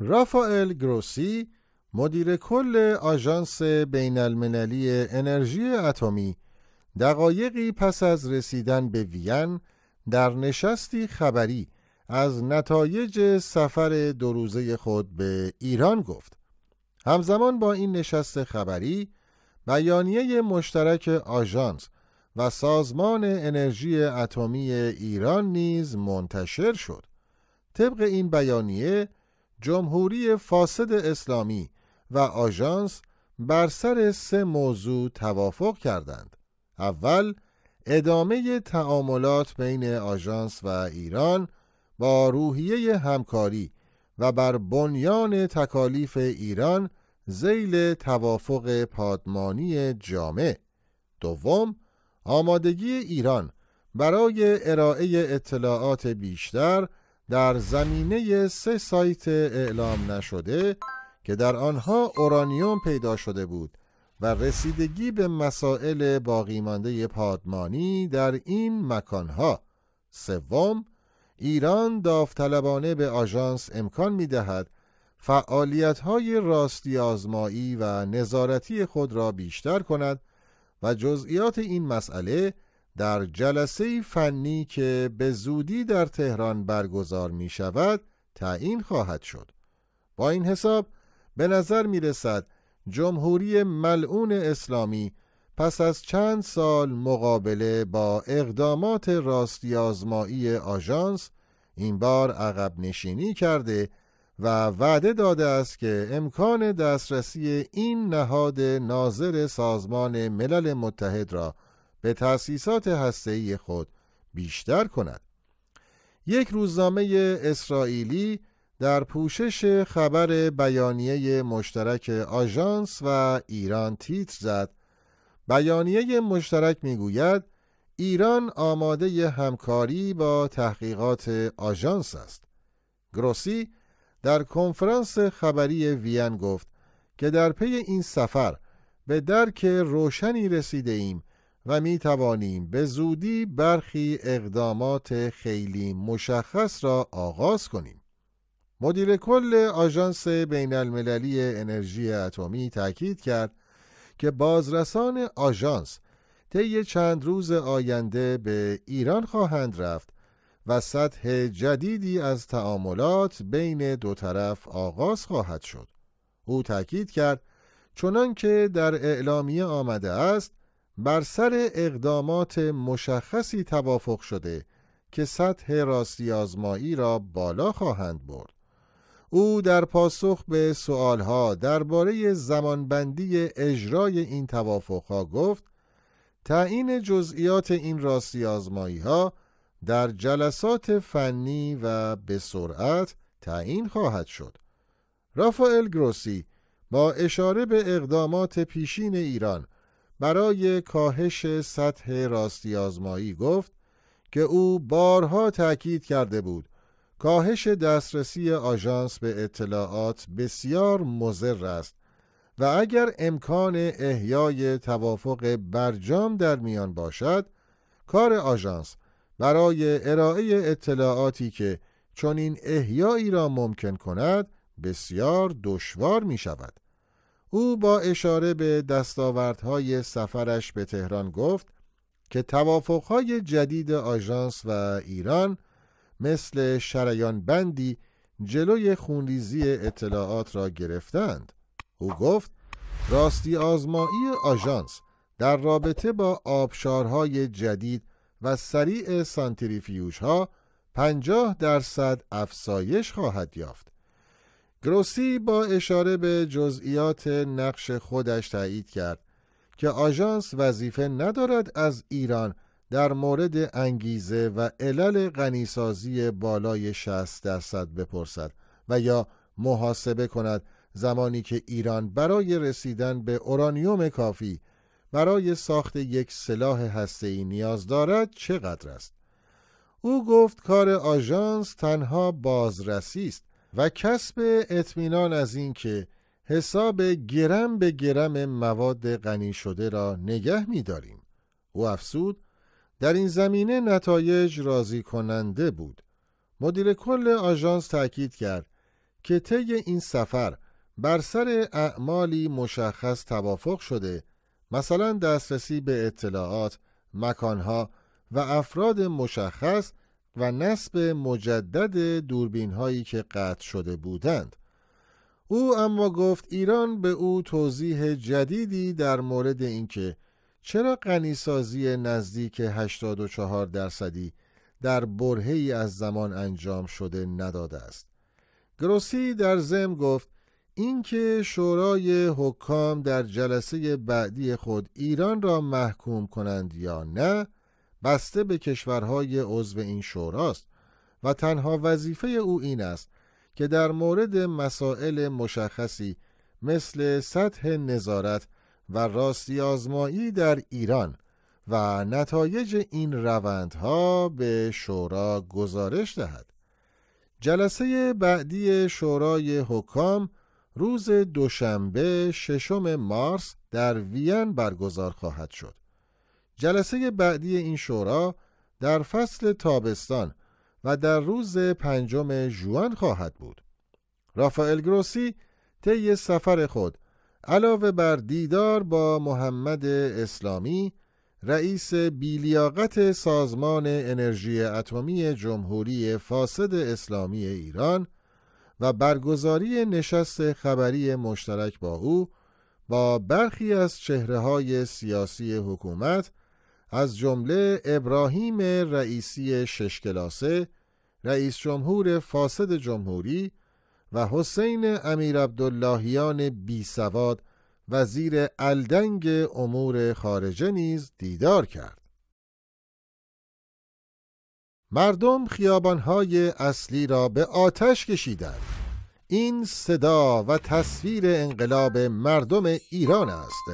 رافائل گروسی مدیر کل آژانس بین المللی انرژی اتمی دقایقی پس از رسیدن به وین در نشستی خبری از نتایج سفر دو روزه خود به ایران گفت همزمان با این نشست خبری بیانیه مشترک آژانس و سازمان انرژی اتمی ایران نیز منتشر شد طبق این بیانیه جمهوری فاسد اسلامی و آژانس بر سر سه موضوع توافق کردند. اول، ادامه تعاملات بین آژانس و ایران با روحیه همکاری و بر بنیان تکالیف ایران زیل توافق پادمانی جامع دوم آمادگی ایران برای ارائه اطلاعات بیشتر در زمینه سه سایت اعلام نشده که در آنها اورانیوم پیدا شده بود و رسیدگی به مسائل باقیمانده پادمانی در این مکانها سوم ایران داوطلبانه به آژانس امکان می دهد فعالیت های راستی آزمایی و نظارتی خود را بیشتر کند و جزئیات این مسئله در جلسه فنی که به زودی در تهران برگزار می شود تعیین خواهد شد با این حساب به نظر می رسد جمهوری ملعون اسلامی پس از چند سال مقابله با اقدامات راستی آزمایی آژانس این بار عقب نشینی کرده و وعده داده است که امکان دسترسی این نهاد ناظر سازمان ملل متحد را به تأسیسات هسته‌ای خود بیشتر کند یک روزنامه اسرائیلی در پوشش خبر بیانیه مشترک آژانس و ایران تیتر زد بیانیه مشترک میگوید ایران آماده همکاری با تحقیقات آژانس است گروسی در کنفرانس خبری وین گفت که در پی این سفر به درک روشنی رسیده ایم و می توانیم به زودی برخی اقدامات خیلی مشخص را آغاز کنیم. مدیر کل آژانس بین المللی انرژی اتمی تاکید کرد که بازرسان آژانس طی چند روز آینده به ایران خواهند رفت و سطح جدیدی از تعاملات بین دو طرف آغاز خواهد شد. او تاکید کرد چنانکه در اعلامیه آمده است بر سر اقدامات مشخصی توافق شده که سطح راستی آزمایی را بالا خواهند برد. او در پاسخ به سوالها درباره زمانبندی اجرای این توافقها گفت تعیین جزئیات این راستی آزمایی ها در جلسات فنی و به سرعت تعیین خواهد شد. رافائل گروسی با اشاره به اقدامات پیشین ایران برای کاهش سطح راستی گفت که او بارها تاکید کرده بود کاهش دسترسی آژانس به اطلاعات بسیار مضر است و اگر امکان احیای توافق برجام در میان باشد کار آژانس برای ارائه اطلاعاتی که چنین احیایی را ممکن کند بسیار دشوار می شود او با اشاره به دستاوردهای سفرش به تهران گفت که توافقهای جدید آژانس و ایران مثل شریان بندی جلوی خونریزی اطلاعات را گرفتند او گفت راستی آزمایی آژانس در رابطه با آبشارهای جدید و سریع سانتریفیوژها 50 درصد افزایش خواهد یافت گروسی با اشاره به جزئیات نقش خودش تایید کرد که آژانس وظیفه ندارد از ایران در مورد انگیزه و علل غنیسازی بالای 60 درصد بپرسد و یا محاسبه کند زمانی که ایران برای رسیدن به اورانیوم کافی برای ساخت یک سلاح هسته‌ای نیاز دارد چقدر است او گفت کار آژانس تنها بازرسی است و کسب اطمینان از اینکه حساب گرم به گرم مواد غنی شده را نگه می داریم. او افسود در این زمینه نتایج راضی کننده بود. مدیر کل آژانس تاکید کرد که طی این سفر بر سر اعمالی مشخص توافق شده مثلا دسترسی به اطلاعات، مکانها و افراد مشخص و نصب مجدد دوربین هایی که قطع شده بودند او اما گفت ایران به او توضیح جدیدی در مورد اینکه چرا غنیسازی نزدیک 84 درصدی در برهی از زمان انجام شده نداده است گروسی در زم گفت اینکه شورای حکام در جلسه بعدی خود ایران را محکوم کنند یا نه بسته به کشورهای عضو این شوراست و تنها وظیفه او این است که در مورد مسائل مشخصی مثل سطح نظارت و راستی آزمایی در ایران و نتایج این روندها به شورا گزارش دهد. جلسه بعدی شورای حکام روز دوشنبه ششم مارس در وین برگزار خواهد شد. جلسه بعدی این شورا در فصل تابستان و در روز پنجم ژوئن خواهد بود. رافائل گروسی طی سفر خود علاوه بر دیدار با محمد اسلامی رئیس بیلیاقت سازمان انرژی اتمی جمهوری فاسد اسلامی ایران و برگزاری نشست خبری مشترک با او با برخی از چهره های سیاسی حکومت از جمله ابراهیم رئیسی شش کلاسه رئیس جمهور فاسد جمهوری و حسین امیر عبداللهیان بی سواد وزیر الدنگ امور خارجه نیز دیدار کرد. مردم خیابانهای اصلی را به آتش کشیدند. این صدا و تصویر انقلاب مردم ایران است.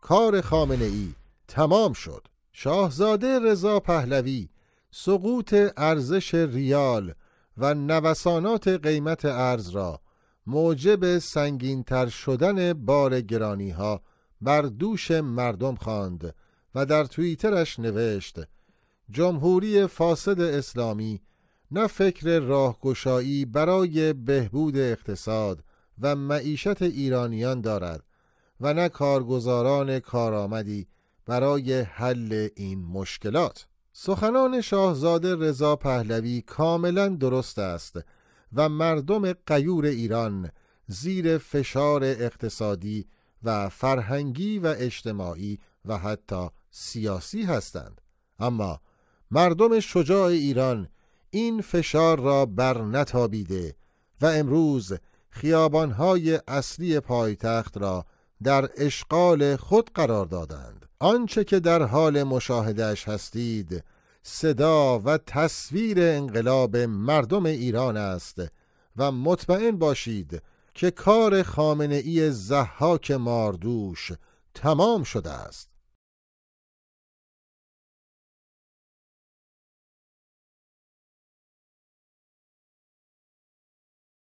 کار خامنه ای تمام شد. شاهزاده رضا پهلوی سقوط ارزش ریال و نوسانات قیمت ارز را موجب سنگینتر شدن بار گرانی ها بر دوش مردم خواند و در توییترش نوشت جمهوری فاسد اسلامی نه فکر راهگشایی برای بهبود اقتصاد و معیشت ایرانیان دارد و نه کارگزاران کارآمدی برای حل این مشکلات سخنان شاهزاده رضا پهلوی کاملا درست است و مردم قیور ایران زیر فشار اقتصادی و فرهنگی و اجتماعی و حتی سیاسی هستند اما مردم شجاع ایران این فشار را بر نتابیده و امروز خیابانهای اصلی پایتخت را در اشغال خود قرار دادند آنچه که در حال مشاهدهش هستید صدا و تصویر انقلاب مردم ایران است و مطمئن باشید که کار خامنه ای زحاک ماردوش تمام شده است